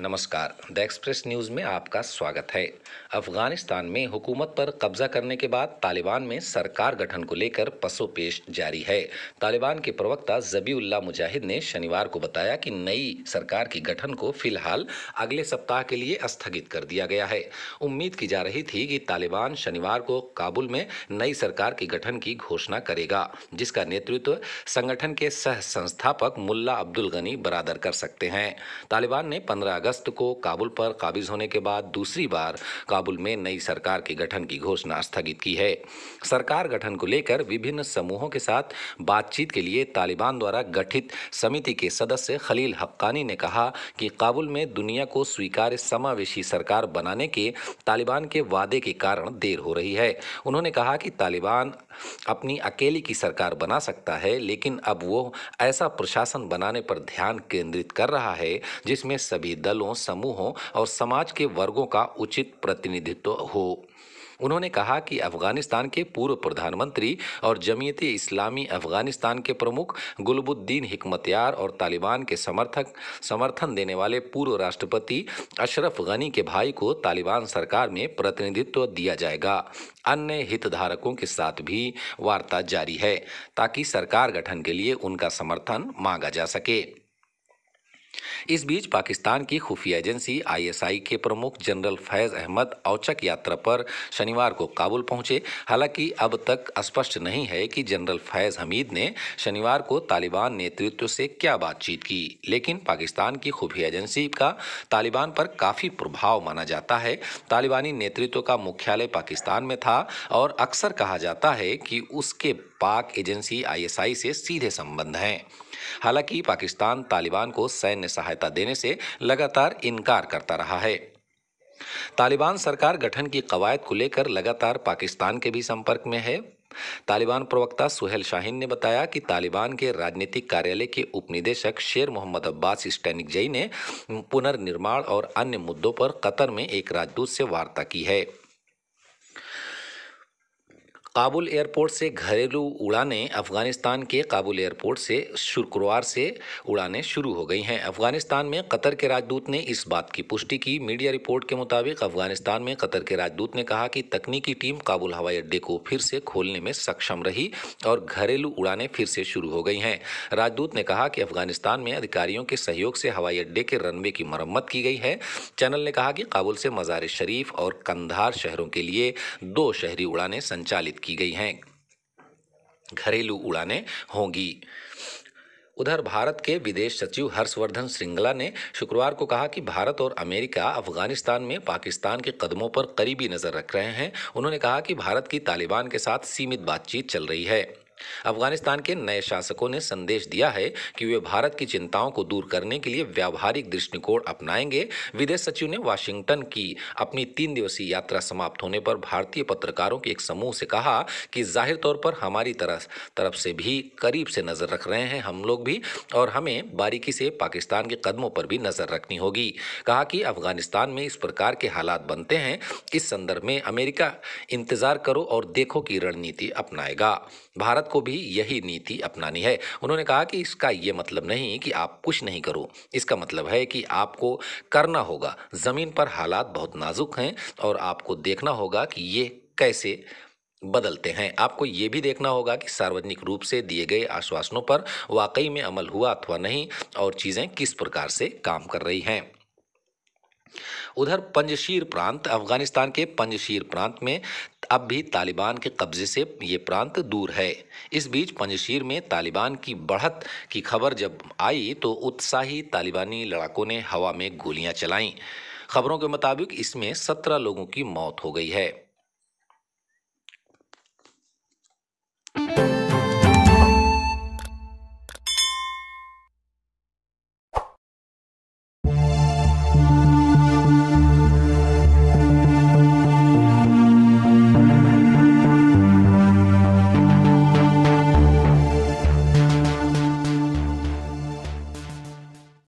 नमस्कार the express news में आपका स्वागत है अफगानिस्तान में हुकूमत पर कब्जा करने के बाद तालिबान में सरकार गठन को लेकर पसोपेश जारी है तालिबान के प्रवक्ता जबीउल्ला मुजाहिद ने शनिवार को बताया कि नई सरकार की गठन को फिलहाल अगले सप्ताह के लिए स्थगित कर दिया गया है उम्मीद की जा रही थी कि तालिबान शनिवार को काबुल में नई सरकार के गठन की घोषणा करेगा जिसका नेतृत्व संगठन के सह संस्थापक मुल्ला अब्दुल गनी बरादर कर सकते हैं तालिबान ने पंद्रह अगस्त को काबुल पर काबिज होने के बाद दूसरी बार काबुल में नई सरकार के गठन की घोषणा स्थगित की है सरकार गठन को लेकर विभिन्न समूहों के साथ बातचीत के लिए तालिबान द्वारा गठित समिति के सदस्य खलील हक्कानी ने कहा कि काबुल में दुनिया को स्वीकार्य समावेशी सरकार बनाने के तालिबान के वादे के कारण देर हो रही है उन्होंने कहा कि तालिबान अपनी अकेले की सरकार बना सकता है लेकिन अब वो ऐसा प्रशासन बनाने पर ध्यान केंद्रित कर रहा है जिसमें सभी दलों समूहों और समाज के वर्गों का उचित प्रतिनिधित्व हो उन्होंने कहा कि अफगानिस्तान के पूर्व प्रधानमंत्री और जमीयत इस्लामी अफगानिस्तान के प्रमुख गुलबुद्दीन हिकमतयार और तालिबान के समर्थक समर्थन देने वाले पूर्व राष्ट्रपति अशरफ गनी के भाई को तालिबान सरकार में प्रतिनिधित्व दिया जाएगा अन्य हितधारकों के साथ भी वार्ता जारी है ताकि सरकार गठन के लिए उनका समर्थन मांगा जा सके इस बीच पाकिस्तान की खुफिया एजेंसी आईएसआई के प्रमुख जनरल फैज अहमद औचक यात्रा पर शनिवार को काबुल पहुंचे हालांकि अब तक स्पष्ट नहीं है कि जनरल फैज हमीद ने शनिवार को तालिबान नेतृत्व से क्या बातचीत की लेकिन पाकिस्तान की खुफिया एजेंसी का तालिबान पर काफ़ी प्रभाव माना जाता है तालिबानी नेतृत्व का मुख्यालय पाकिस्तान में था और अक्सर कहा जाता है कि उसके पाक एजेंसी आईएसआई से सीधे संबंध हैं हालांकि पाकिस्तान तालिबान को सैन्य सहायता सहायता देने से लगातार इनकार करता रहा है तालिबान सरकार गठन की कवायद को लेकर लगातार पाकिस्तान के भी संपर्क में है तालिबान प्रवक्ता सुहेल शाहीन ने बताया कि तालिबान के राजनीतिक कार्यालय के उपनिदेशक शेर मोहम्मद अब्बास स्टैनिक जई ने पुनर्निर्माण और अन्य मुद्दों पर कतर में एक राजदूत से वार्ता की है काबुल एयरपोर्ट से घरेलू उड़ानें अफगानिस्तान के काबुल एयरपोर्ट से शुक्रवार से उड़ानें शुरू हो गई हैं अफगानिस्तान में कतर के राजदूत ने इस बात की पुष्टि की मीडिया रिपोर्ट के मुताबिक अफगानिस्तान में कतर के राजदूत ने कहा कि तकनीकी टीम काबुल हवाई अड्डे को फिर से खोलने में सक्षम रही और घरेलू उड़ानें फिर से शुरू हो गई हैं राजदूत ने कहा कि अफगानिस्तान में अधिकारियों के सहयोग से हवाई अड्डे के रनवे की मरम्मत की गई है चैनल ने कहा कि काबुल से मजार शरीफ और कंधार शहरों के लिए दो शहरी उड़ानें संचालित की गई हैं घरेलू उड़ानें होंगी उधर भारत के विदेश सचिव हर्षवर्धन श्रृंगला ने शुक्रवार को कहा कि भारत और अमेरिका अफगानिस्तान में पाकिस्तान के कदमों पर करीबी नज़र रख रहे हैं उन्होंने कहा कि भारत की तालिबान के साथ सीमित बातचीत चल रही है अफगानिस्तान के नए शासकों ने संदेश दिया है कि वे भारत की चिंताओं को दूर करने के लिए व्यावहारिक दृष्टिकोण अपनाएंगे विदेश सचिव ने वाशिंगटन की अपनी तीन दिवसीय यात्रा समाप्त होने पर भारतीय पत्रकारों के एक समूह से कहा कि जाहिर तौर पर हमारी तरफ तरफ से भी करीब से नज़र रख रहे हैं हम लोग भी और हमें बारीकी से पाकिस्तान के कदमों पर भी नज़र रखनी होगी कहा कि अफगानिस्तान में इस प्रकार के हालात बनते हैं इस संदर्भ में अमेरिका इंतज़ार करो और देखो की रणनीति अपनाएगा भारत को भी यही नीति अपनानी है उन्होंने कहा कि इसका ये मतलब नहीं कि आप कुछ नहीं करो इसका मतलब है कि आपको करना होगा ज़मीन पर हालात बहुत नाजुक हैं और आपको देखना होगा कि ये कैसे बदलते हैं आपको ये भी देखना होगा कि सार्वजनिक रूप से दिए गए आश्वासनों पर वाकई में अमल हुआ अथवा नहीं और चीज़ें किस प्रकार से काम कर रही हैं उधर पंजशीर प्रांत अफगानिस्तान के पंजशीर प्रांत में अब भी तालिबान के कब्जे से ये प्रांत दूर है इस बीच पंजशीर में तालिबान की बढ़त की खबर जब आई तो उत्साही तालिबानी लड़ाकों ने हवा में गोलियां चलाईं खबरों के मुताबिक इसमें सत्रह लोगों की मौत हो गई है